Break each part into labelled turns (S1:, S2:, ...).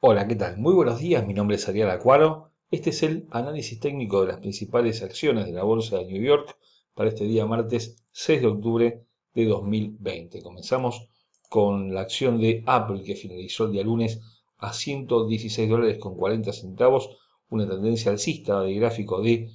S1: Hola, ¿qué tal? Muy buenos días, mi nombre es Ariel Acuaro. Este es el análisis técnico de las principales acciones de la Bolsa de New York para este día martes 6 de octubre de 2020. Comenzamos con la acción de Apple que finalizó el día lunes a 116 dólares con 40 centavos, una tendencia alcista de gráfico de,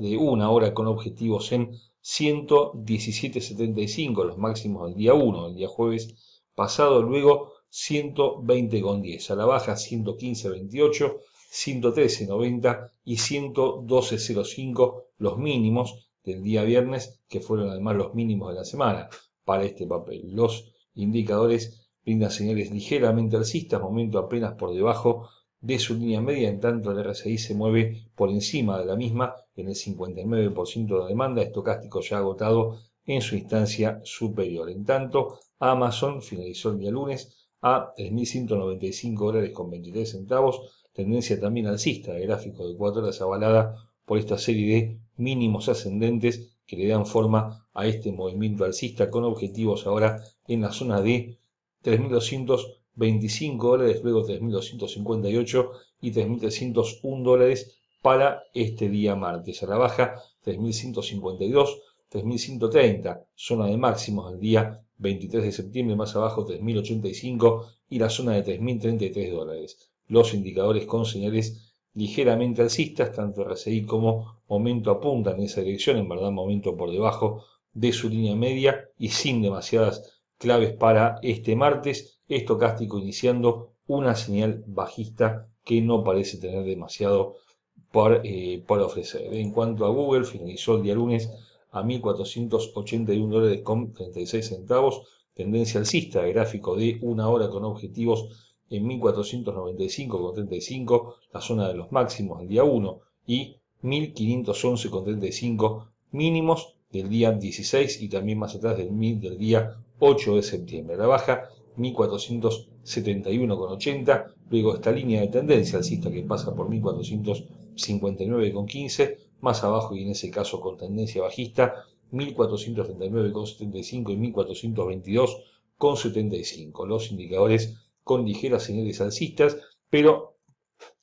S1: de una hora con objetivos en 117.75, los máximos del día 1, el día jueves pasado, luego 120,10. A la baja 115,28, 113,90 y 112,05 los mínimos del día viernes, que fueron además los mínimos de la semana para este papel. Los indicadores brindan señales ligeramente alcistas, momento apenas por debajo de su línea media, en tanto el RSI se mueve por encima de la misma en el 59% de la demanda, estocástico ya agotado en su instancia superior. En tanto, Amazon finalizó el día lunes a 3.195 dólares con 23 centavos, tendencia también alcista, gráfico de 4 horas avalada por esta serie de mínimos ascendentes que le dan forma a este movimiento alcista con objetivos ahora en la zona de 3.225 dólares, luego 3.258 y 3.301 dólares para este día martes. A la baja 3.152, 3.130, zona de máximos del día 23 de septiembre más abajo 3.085 y la zona de 3.033 dólares. Los indicadores con señales ligeramente alcistas, tanto RSI como momento apuntan en esa dirección, en verdad momento por debajo de su línea media y sin demasiadas claves para este martes, estocástico iniciando una señal bajista que no parece tener demasiado por, eh, por ofrecer. En cuanto a Google, finalizó el día lunes a 1.481 dólares con 36 centavos, tendencia alcista, gráfico de una hora con objetivos en 1.495 con 35, la zona de los máximos del día 1 y 1.511 con 35 mínimos del día 16 y también más atrás del, del día 8 de septiembre. La baja 1.471,80, luego esta línea de tendencia alcista que pasa por 1.400. 59,15, más abajo y en ese caso con tendencia bajista, 1439,75 y 1422,75. Los indicadores con ligeras señales alcistas, pero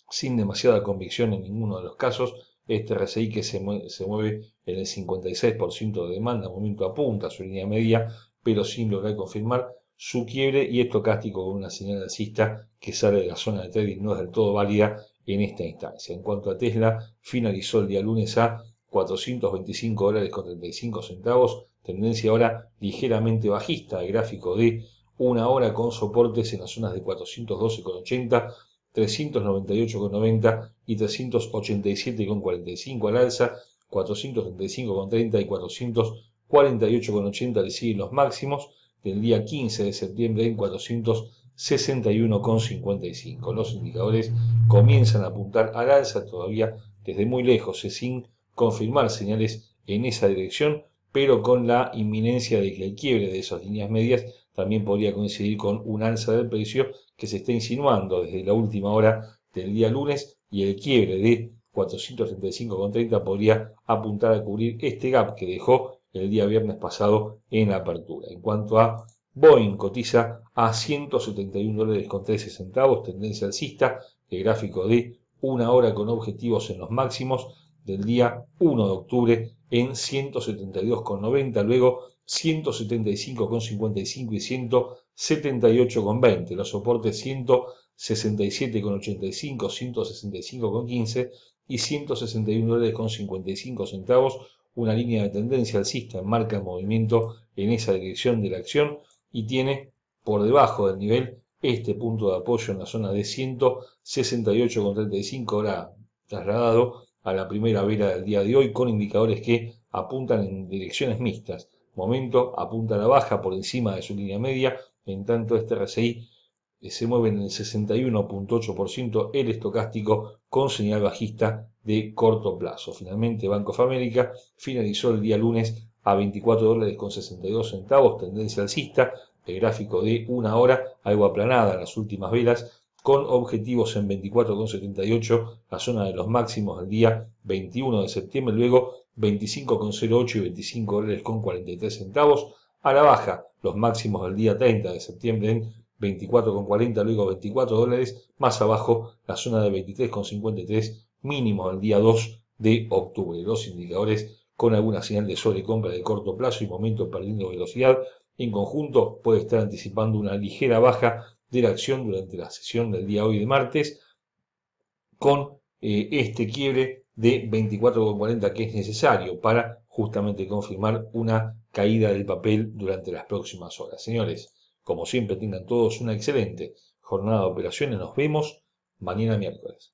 S1: sin demasiada convicción en ninguno de los casos. Este RSI que se mueve, en el 56% de demanda, momento apunta su línea media, pero sin lograr confirmar su quiebre y estocástico con una señal alcista que sale de la zona de trading no es del todo válida en esta instancia. En cuanto a Tesla, finalizó el día lunes a 425 dólares con 35 centavos, tendencia ahora ligeramente bajista, el gráfico de una hora con soportes en las zonas de 412,80, 398,90 y 387,45 al alza, 435,30 y 448,80 le siguen los máximos del día 15 de septiembre en 400 61,55. Los indicadores comienzan a apuntar al alza todavía desde muy lejos, sin confirmar señales en esa dirección, pero con la inminencia de que el quiebre de esas líneas medias también podría coincidir con un alza del precio que se está insinuando desde la última hora del día lunes y el quiebre de 435,30 podría apuntar a cubrir este gap que dejó el día viernes pasado en apertura. En cuanto a Boeing cotiza a 171 dólares con 13 centavos, tendencia alcista, el gráfico de una hora con objetivos en los máximos del día 1 de octubre en 172,90, luego 175,55 y 178,20, los soportes 167,85, 165,15 y 161 dólares con 55 centavos, una línea de tendencia alcista marca movimiento en esa dirección de la acción y tiene por debajo del nivel este punto de apoyo en la zona de 168,35 horas trasladado a la primera vela del día de hoy con indicadores que apuntan en direcciones mixtas. Momento apunta a la baja por encima de su línea media, en tanto este RSI eh, se mueve en el 61.8%, el estocástico con señal bajista de corto plazo. Finalmente, Banco of America finalizó el día lunes a 24 dólares con 62 centavos, tendencia alcista, el gráfico de una hora, algo aplanada en las últimas velas, con objetivos en 24,78, la zona de los máximos del día 21 de septiembre, luego 25,08 y 25 dólares con 43 centavos, a la baja los máximos del día 30 de septiembre en 24,40, luego 24 dólares, más abajo la zona de 23,53, mínimo del día 2 de octubre. Los indicadores con alguna señal de sobrecompra de corto plazo y momento perdiendo velocidad, en conjunto, puede estar anticipando una ligera baja de la acción durante la sesión del día hoy de martes, con eh, este quiebre de 24,40 que es necesario para justamente confirmar una caída del papel durante las próximas horas. Señores, como siempre, tengan todos una excelente jornada de operaciones. Nos vemos mañana miércoles.